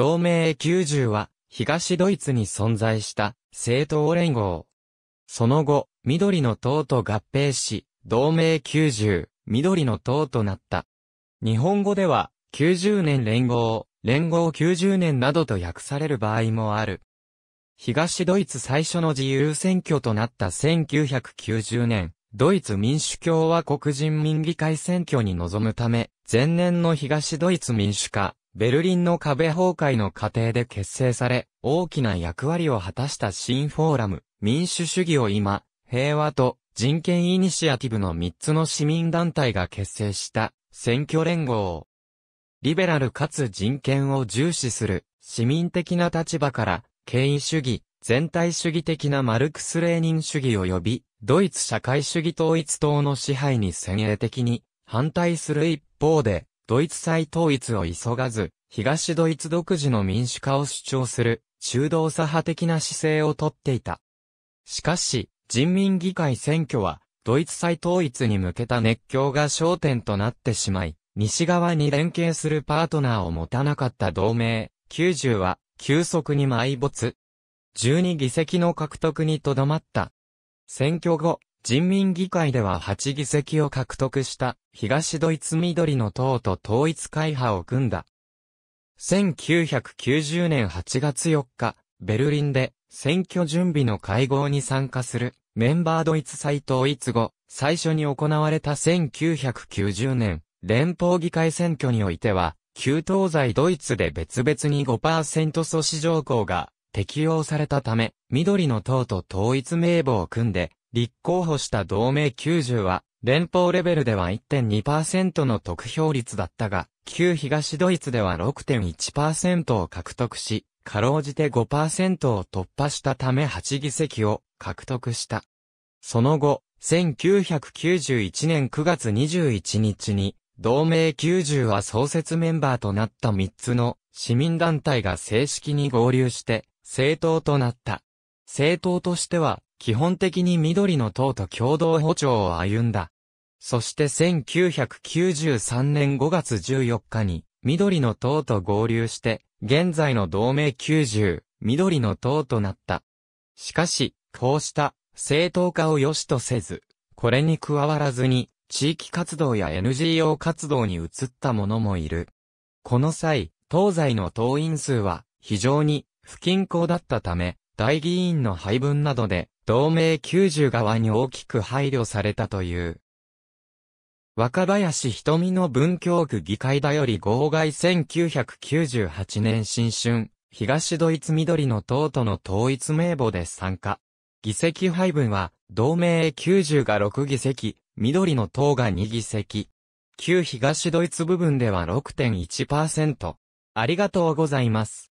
同盟90は、東ドイツに存在した政党連合。その後、緑の党と合併し、同盟90、緑の党となった。日本語では、90年連合、連合90年などと訳される場合もある。東ドイツ最初の自由選挙となった1990年、ドイツ民主共和国人民議会選挙に臨むため、前年の東ドイツ民主化、ベルリンの壁崩壊の過程で結成され、大きな役割を果たした新フォーラム、民主主義を今、平和と人権イニシアティブの3つの市民団体が結成した選挙連合。リベラルかつ人権を重視する市民的な立場から権威主義、全体主義的なマルクス・レーニン主義及びドイツ社会主義統一党の支配に先鋭的に反対する一方でドイツ再統一を急がず、東ドイツ独自の民主化を主張する、中道左派的な姿勢をとっていた。しかし、人民議会選挙は、ドイツ再統一に向けた熱狂が焦点となってしまい、西側に連携するパートナーを持たなかった同盟、90は、急速に埋没。12議席の獲得にとどまった。選挙後、人民議会では8議席を獲得した東ドイツ緑の党と統一会派を組んだ。1990年8月4日、ベルリンで選挙準備の会合に参加するメンバードイツ再統一後、最初に行われた1990年連邦議会選挙においては、旧東西ドイツで別々に5%阻止条項が適用されたため、緑の党と統一名簿を組んで、立候補した同盟90は、連邦レベルでは1.2%の得票率だったが、旧東ドイツでは6.1%を獲得し、かろうじて5%を突破したため8議席を獲得した。その後、1991年9月21日に、同盟90は創設メンバーとなった3つの市民団体が正式に合流して、政党となった。政党としては、基本的に緑の党と共同歩調を歩んだ。そして1993年5月14日に、緑の党と合流して、現在の同盟90、緑の党となった。しかし、こうした正当化を良しとせず、これに加わらずに、地域活動や NGO 活動に移った者もいる。この際、東西の党員数は非常に不均衡だったため、大議員の配分などで、同盟90側に大きく配慮されたという。若林瞳の文京区議会だより号外1998年新春、東ドイツ緑の党との統一名簿で参加。議席配分は、同盟90が6議席、緑の党が2議席。旧東ドイツ部分では6.1%。ありがとうございます。